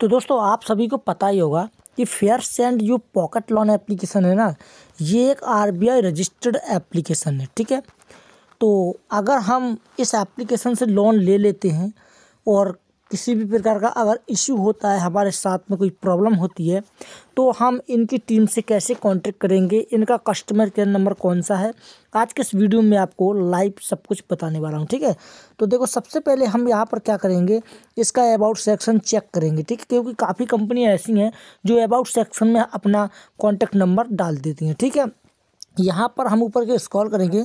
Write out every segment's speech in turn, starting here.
तो दोस्तों आप सभी को पता ही होगा कि फेयर सेंड जो पॉकेट लोन एप्लीकेशन है ना ये एक आरबीआई रजिस्टर्ड एप्लीकेशन है ठीक है तो अगर हम इस एप्लीकेशन से लोन ले लेते हैं और किसी भी प्रकार का अगर इश्यू होता है हमारे साथ में कोई प्रॉब्लम होती है तो हम इनकी टीम से कैसे कांटेक्ट करेंगे इनका कस्टमर केयर नंबर कौन सा है आज के इस वीडियो में आपको लाइव सब कुछ बताने वाला हूँ ठीक है तो देखो सबसे पहले हम यहाँ पर क्या करेंगे इसका अबाउट सेक्शन चेक करेंगे ठीक है क्योंकि काफ़ी कंपनियाँ ऐसी हैं जो अबाउट सेक्शन में अपना कॉन्टैक्ट नंबर डाल देती हैं ठीक है यहाँ पर हम ऊपर के स्क्रॉल करेंगे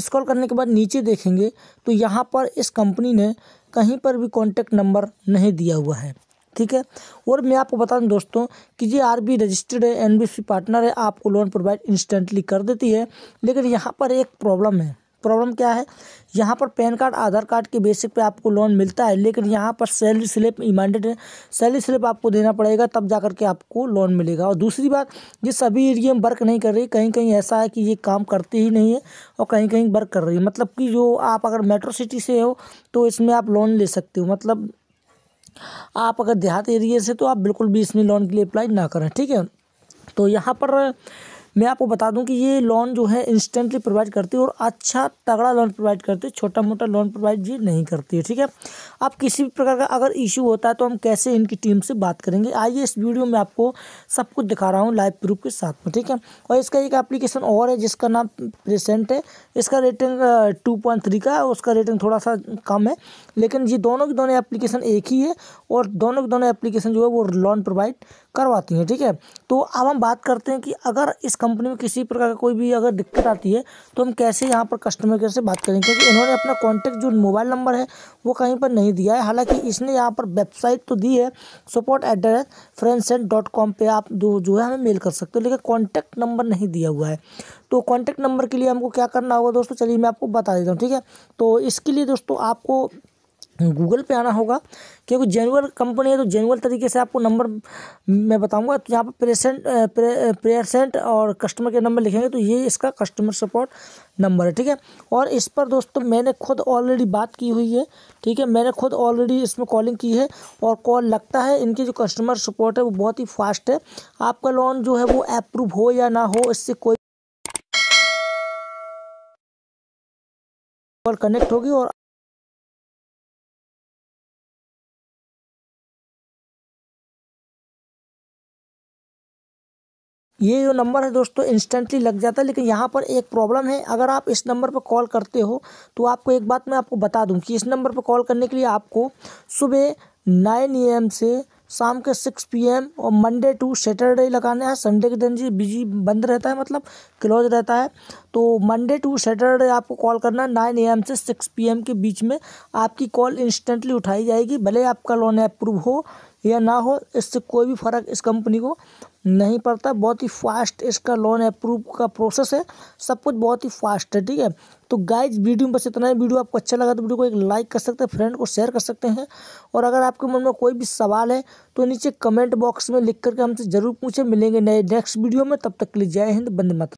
स्क्रॉल करने के बाद नीचे देखेंगे तो यहाँ पर इस कंपनी ने कहीं पर भी कॉन्टैक्ट नंबर नहीं दिया हुआ है ठीक है और मैं आपको बता दूं दोस्तों कि ये आर बी रजिस्टर्ड है एन बी सी पार्टनर है आपको लोन प्रोवाइड इंस्टेंटली कर देती है लेकिन यहाँ पर एक प्रॉब्लम है प्रॉब्लम क्या है यहाँ पर पैन कार्ड आधार कार्ड के बेसिक पे आपको लोन मिलता है लेकिन यहाँ पर सैलरी स्लिप इमांडेड है सैलरी स्लिप आपको देना पड़ेगा तब जा के आपको लोन मिलेगा और दूसरी बात ये सभी एरिया में वर्क नहीं कर रही कहीं कहीं ऐसा है कि ये काम करती ही नहीं है और कहीं कहीं वर्क कर रही है मतलब कि जो आप अगर मेट्रो सिटी से हो तो इसमें आप लोन ले सकते हो मतलब आप अगर देहात एरिए से तो आप बिल्कुल भी इसमें लोन के लिए अप्लाई ना करें ठीक है तो यहाँ पर मैं आपको बता दूं कि ये लोन जो है इंस्टेंटली प्रोवाइड करती है और अच्छा तगड़ा लोन प्रोवाइड करती है छोटा मोटा लोन प्रोवाइड ये नहीं करती है ठीक है अब किसी भी प्रकार का अगर इशू होता है तो हम कैसे इनकी टीम से बात करेंगे आइए इस वीडियो में आपको सब कुछ दिखा रहा हूँ लाइव प्रूफ के साथ में ठीक है और इसका एक एप्लीकेशन और है जिसका नाम प्रेसेंट है इसका रेटिंग टू पॉइंट थ्री का है उसका रेटिंग थोड़ा सा कम है लेकिन ये दोनों की दोनों एप्लीकेशन एक ही है और दोनों की दोनों एप्लीकेशन जो है वो लोन प्रोवाइड करवाती हैं ठीक है तो अब हम बात करते हैं कि अगर इस कंपनी में किसी प्रकार का कोई भी अगर दिक्कत आती है तो हम कैसे यहाँ पर कस्टमर केयर से बात करेंगे क्योंकि इन्होंने अपना कॉन्टैक्ट जो मोबाइल नंबर है वो कहीं पर नहीं दिया है हालाँकि इसने यहाँ पर वेबसाइट तो दी है support at the rate friends and dot com पर आप जो जो है हमें मेल कर सकते हो लेकिन कॉन्टैक्ट नंबर नहीं दिया हुआ है तो कॉन्टैक्ट नंबर के लिए हमको क्या करना होगा दोस्तों चलिए मैं आपको बता देता हूँ ठीक है तो इसके लिए दोस्तों आपको गूगल पे आना होगा क्योंकि जेनुअल कंपनी है तो जेनुअल तरीके से आपको नंबर मैं बताऊंगा तो यहाँ पर प्रेसेंट प्रेसेंट और कस्टमर के नंबर लिखेंगे तो ये इसका कस्टमर सपोर्ट नंबर है ठीक है और इस पर दोस्तों मैंने खुद ऑलरेडी बात की हुई है ठीक है मैंने खुद ऑलरेडी इसमें कॉलिंग की है और कॉल लगता है इनके जो कस्टमर सपोर्ट है वो बहुत ही फास्ट है आपका लोन जो है वो अप्रूव हो या ना हो इससे कोई कॉल कनेक्ट होगी और ये जो नंबर है दोस्तों इंस्टेंटली लग जाता है लेकिन यहाँ पर एक प्रॉब्लम है अगर आप इस नंबर पर कॉल करते हो तो आपको एक बात मैं आपको बता दूँ कि इस नंबर पर कॉल करने के लिए आपको सुबह नाइन ए एम से शाम के सिक्स पी एम और मंडे टू सैटरडे लगाना है संडे के दिन जी बिजी बंद रहता है मतलब क्लोज रहता है तो मंडे टू सैटरडे आपको कॉल करना है नाइन ए एम से सिक्स पी एम के बीच में आपकी कॉल इंस्टेंटली उठाई जाएगी भले आपका लोन अप्रूव हो या ना हो इससे कोई भी फ़र्क इस कंपनी को नहीं पड़ता बहुत ही फास्ट इसका लोन अप्रूव का प्रोसेस है सब कुछ बहुत ही फास्ट है ठीक है तो गाइज वीडियो में बस इतना ही वीडियो आपको अच्छा लगा तो वीडियो को एक लाइक कर सकते हैं फ्रेंड को शेयर कर सकते हैं और अगर आपके मन में कोई भी सवाल है तो नीचे कमेंट बॉक्स में लिख करके हमसे ज़रूर पूछे मिलेंगे नए नेक्स्ट वीडियो में तब तक के लिए जय हिंद बंद मत